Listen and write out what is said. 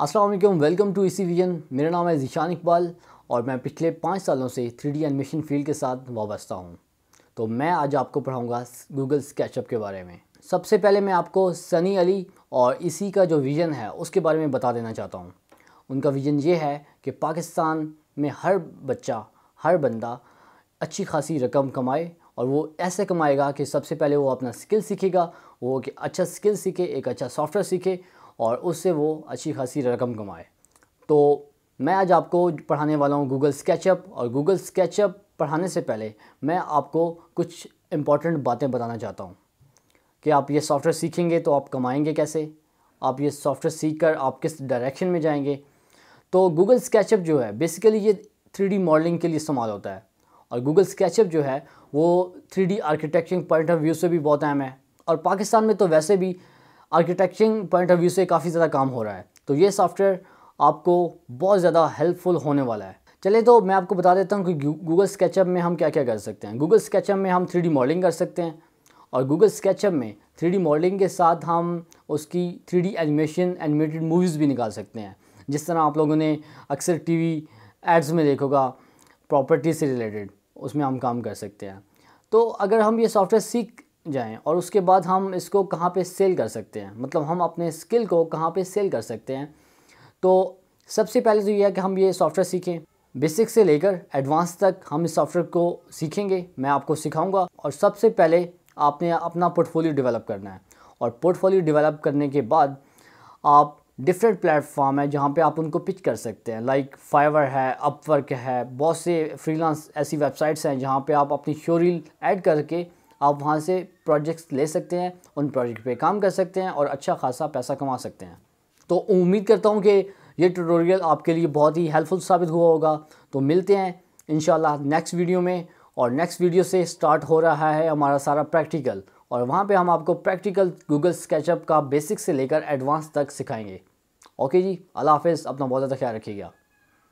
Aslam welcome to easy vision मेरा नाम है जीशान इकबाल और मैं पिछले पाँच सालों से थ्री डी एनिमेशन फील्ड के साथ वाबस्ता हूँ तो मैं आज आपको पढ़ाऊँगा गूगल स्केचअप के बारे में सबसे पहले मैं आपको सनी अली और इसी का जो विज़न है उसके बारे में बता देना चाहता हूँ उनका विज़न ये है कि पाकिस्तान में हर बच्चा हर बंदा अच्छी खासी रकम कमाए और वो ऐसे कमाएगा कि सबसे पहले वो अपना स्किल सीखेगा वो कि अच्छा स्किल सीखे एक अच्छा सॉफ्टवेयर सीखे और उससे वो अच्छी खासी रकम कमाए तो मैं आज आपको पढ़ाने वाला हूँ गूगल स्केचअप और गूगल स्केचअप पढ़ाने से पहले मैं आपको कुछ इम्पॉर्टेंट बातें बताना चाहता हूँ कि आप ये सॉफ्टवेयर सीखेंगे तो आप कमाएंगे कैसे आप ये सॉफ्टवेयर सीख कर आप किस डायरेक्शन में जाएंगे तो गूगल स्केचअप जो है बेसिकली ये थ्री मॉडलिंग के लिए इस्तेमाल होता है और गूगल स्केचअप जो है वो three D architecturing point of view से भी बहुत अहम है और पाकिस्तान में तो वैसे भी आर्किटेक्चरिंग पॉइंट ऑफ व्यू से काफ़ी ज़्यादा काम हो रहा है तो ये सॉफ्टवेयर आपको बहुत ज़्यादा हेल्पफुल होने वाला है चले तो मैं आपको बता देता हूँ कि गूगल स्केचअप में हम क्या क्या कर सकते हैं गूगल स्केचअप में हम थ्री मॉडलिंग कर सकते हैं और गूगल स्केचअप में थ्री मॉडलिंग के साथ हम उसकी थ्री एनिमेशन एनिमेटेड मूवीज़ भी निकाल सकते हैं जिस तरह आप लोगों ने अक्सर टी एड्स में देखोगा प्रॉपर्टी से रिलेटेड उसमें हम काम कर सकते हैं तो अगर हम ये सॉफ्टवेयर सीख जाएं और उसके बाद हम इसको कहाँ पे सेल कर सकते हैं मतलब हम अपने स्किल को कहाँ पे सेल कर सकते हैं तो सबसे पहले तो यह है कि हम ये सॉफ्टवेयर सीखें बेसिक से लेकर एडवांस तक हम इस सॉफ्टवेयर को सीखेंगे मैं आपको सिखाऊंगा और सबसे पहले आपने अपना पोर्टफोलियो डेवलप करना है और पोर्टफोलियो डेवलप करने के बाद आप डिफरेंट प्लेटफॉर्म है जहाँ पे आप उनको पिच कर सकते हैं लाइक फाइवर है अपवर्क है बहुत से फ्रीलांस ऐसी वेबसाइट्स हैं जहाँ पे आप अपनी शोरील ऐड करके आप वहाँ से प्रोजेक्ट्स ले सकते हैं उन प्रोजेक्ट पे काम कर सकते हैं और अच्छा खासा पैसा कमा सकते हैं तो उम्मीद करता हूँ कि ये ट्यूटोरियल आपके लिए बहुत ही हेल्पफुल साबित हुआ होगा तो मिलते हैं इन नेक्स्ट वीडियो में और नेक्स्ट वीडियो से स्टार्ट हो रहा है हमारा सारा प्रैक्टिकल और वहाँ पर हम आपको प्रैक्टिकल गूगल स्केचअप का बेसिक से लेकर एडवांस तक सिखाएंगे ओके जी अल्लाह हाफिज़ अपना बहुत ज़्यादा ख्याल रखिएगा